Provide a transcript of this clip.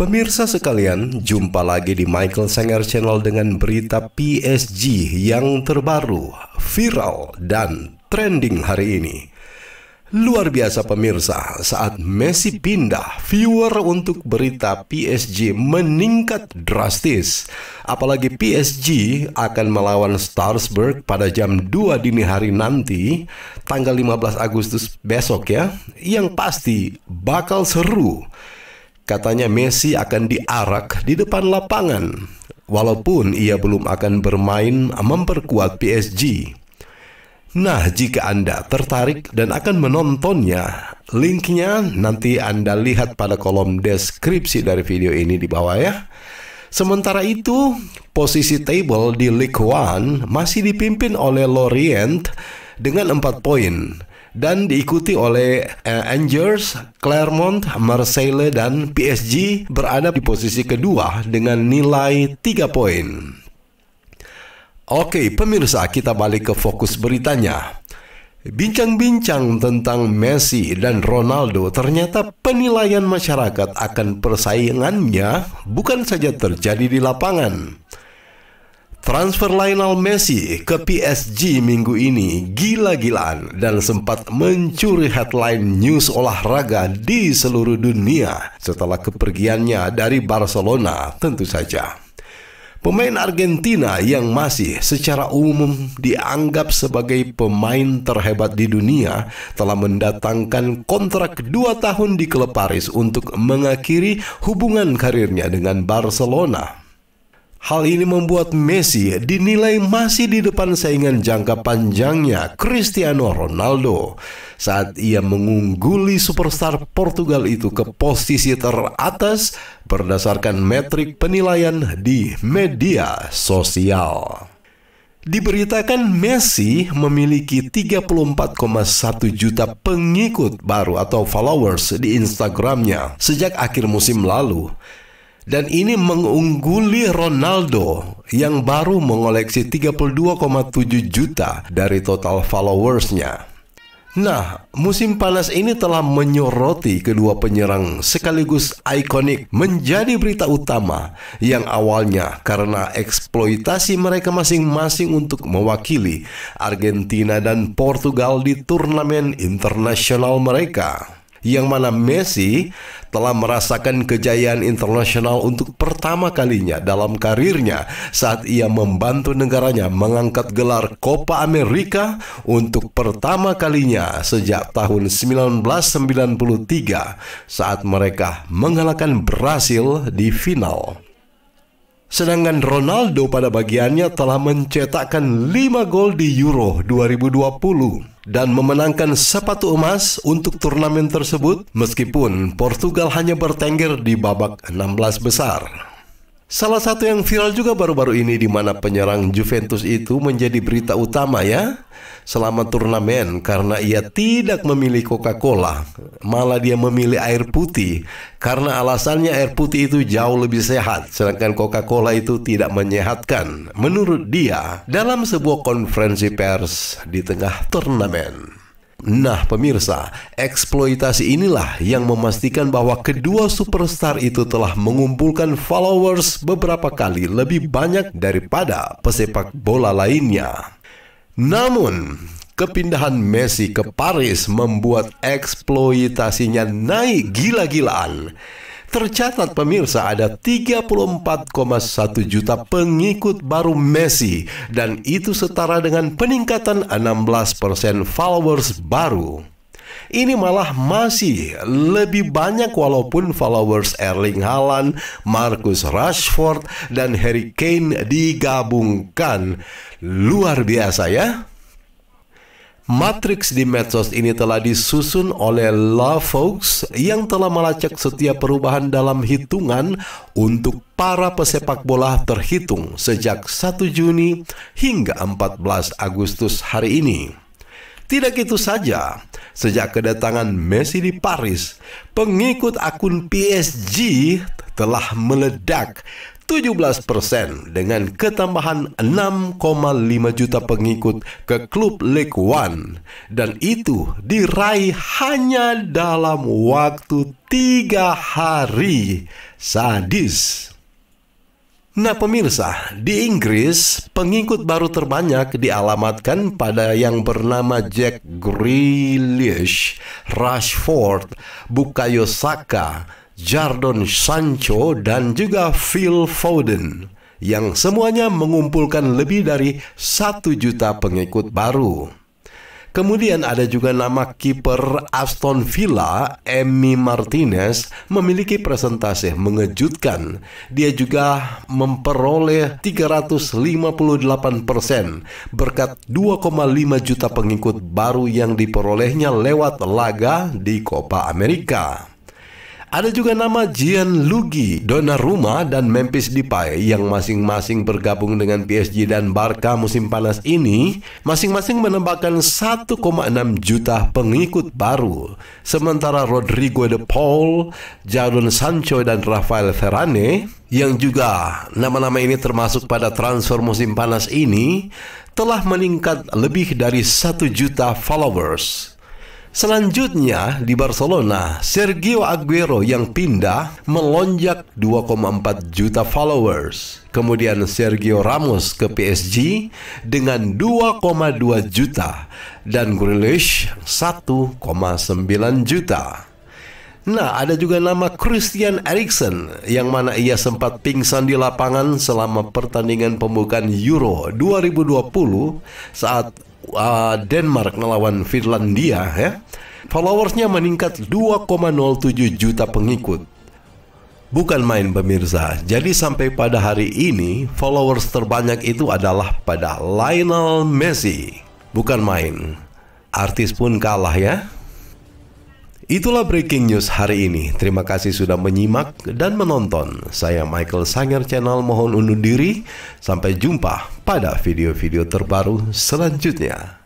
Pemirsa sekalian, jumpa lagi di Michael Sanger Channel dengan berita PSG yang terbaru, viral, dan trending hari ini. Luar biasa pemirsa, saat Messi pindah, viewer untuk berita PSG meningkat drastis. Apalagi PSG akan melawan Starsberg pada jam 2 dini hari nanti, tanggal 15 Agustus besok ya, yang pasti bakal seru. Katanya Messi akan diarak di depan lapangan walaupun ia belum akan bermain memperkuat PSG. Nah, jika Anda tertarik dan akan menontonnya, linknya nanti Anda lihat pada kolom deskripsi dari video ini di bawah ya. Sementara itu, posisi table di League One masih dipimpin oleh Lorient dengan 4 poin dan diikuti oleh uh, Angers, Clermont, Marseille dan PSG berada di posisi kedua dengan nilai 3 poin. Oke, pemirsa, kita balik ke fokus beritanya. Bincang-bincang tentang Messi dan Ronaldo ternyata penilaian masyarakat akan persaingannya bukan saja terjadi di lapangan. Transfer Lionel Messi ke PSG minggu ini gila-gilaan dan sempat mencuri headline news olahraga di seluruh dunia setelah kepergiannya dari Barcelona tentu saja. Pemain Argentina yang masih secara umum dianggap sebagai pemain terhebat di dunia telah mendatangkan kontrak dua tahun di klub Paris untuk mengakhiri hubungan karirnya dengan Barcelona. Hal ini membuat Messi dinilai masih di depan saingan jangka panjangnya Cristiano Ronaldo saat ia mengungguli superstar Portugal itu ke posisi teratas berdasarkan metrik penilaian di media sosial. Diberitakan Messi memiliki 34,1 juta pengikut baru atau followers di Instagramnya sejak akhir musim lalu dan ini mengungguli Ronaldo yang baru mengoleksi 32,7 juta dari total followersnya. Nah, musim panas ini telah menyoroti kedua penyerang sekaligus ikonik menjadi berita utama yang awalnya karena eksploitasi mereka masing-masing untuk mewakili Argentina dan Portugal di turnamen internasional mereka yang mana Messi telah merasakan kejayaan internasional untuk pertama kalinya dalam karirnya saat ia membantu negaranya mengangkat gelar Copa America untuk pertama kalinya sejak tahun 1993 saat mereka mengalahkan Brasil di final. Sedangkan Ronaldo pada bagiannya telah mencetakkan 5 gol di Euro 2020 dan memenangkan sepatu emas untuk turnamen tersebut meskipun Portugal hanya bertengger di babak 16 besar. Salah satu yang viral juga baru-baru ini di mana penyerang Juventus itu menjadi berita utama ya selama turnamen karena ia tidak memilih Coca-Cola, malah dia memilih air putih karena alasannya air putih itu jauh lebih sehat sedangkan Coca-Cola itu tidak menyehatkan menurut dia dalam sebuah konferensi pers di tengah turnamen. Nah, pemirsa, eksploitasi inilah yang memastikan bahwa kedua superstar itu telah mengumpulkan followers beberapa kali lebih banyak daripada pesepak bola lainnya. Namun, kepindahan Messi ke Paris membuat eksploitasinya naik gila-gilaan. Tercatat pemirsa ada 34,1 juta pengikut baru Messi dan itu setara dengan peningkatan 16% followers baru. Ini malah masih lebih banyak walaupun followers Erling Haaland, Marcus Rashford, dan Harry Kane digabungkan. Luar biasa ya. Matrix di medsos ini telah disusun oleh Folks yang telah melacak setiap perubahan dalam hitungan untuk para pesepak bola terhitung sejak 1 Juni hingga 14 Agustus hari ini. Tidak itu saja, sejak kedatangan Messi di Paris, pengikut akun PSG telah meledak 17% dengan ketambahan 6,5 juta pengikut ke klub League One dan itu diraih hanya dalam waktu tiga hari sadis. Nah pemirsa, di Inggris pengikut baru terbanyak dialamatkan pada yang bernama Jack Grealish, Rashford, Bukayo Saka, Jardon Sancho, dan juga Phil Foden yang semuanya mengumpulkan lebih dari satu juta pengikut baru. Kemudian ada juga nama kiper Aston Villa, Emi Martinez, memiliki presentase mengejutkan. Dia juga memperoleh 358 persen berkat 2,5 juta pengikut baru yang diperolehnya lewat laga di Copa America. Ada juga nama Gianluigi Donnarumma dan Memphis Depay yang masing-masing bergabung dengan PSG dan Barca musim panas ini masing-masing menembakkan 1,6 juta pengikut baru. Sementara Rodrigo de Paul, Jadon Sancho dan Rafael Ferrane yang juga nama-nama ini termasuk pada transfer musim panas ini telah meningkat lebih dari 1 juta followers. Selanjutnya di Barcelona, Sergio Aguero yang pindah melonjak 2,4 juta followers. Kemudian Sergio Ramos ke PSG dengan 2,2 juta dan Grealish 1,9 juta. Nah, ada juga nama Christian Eriksen yang mana ia sempat pingsan di lapangan selama pertandingan pembukaan Euro 2020 saat uh, Denmark melawan Finlandia ya. Followersnya meningkat 2,07 juta pengikut. Bukan main pemirsa. Jadi sampai pada hari ini followers terbanyak itu adalah pada Lionel Messi. Bukan main. Artis pun kalah ya. Itulah breaking news hari ini. Terima kasih sudah menyimak dan menonton. Saya Michael Sanger Channel mohon undur diri. Sampai jumpa pada video-video terbaru selanjutnya.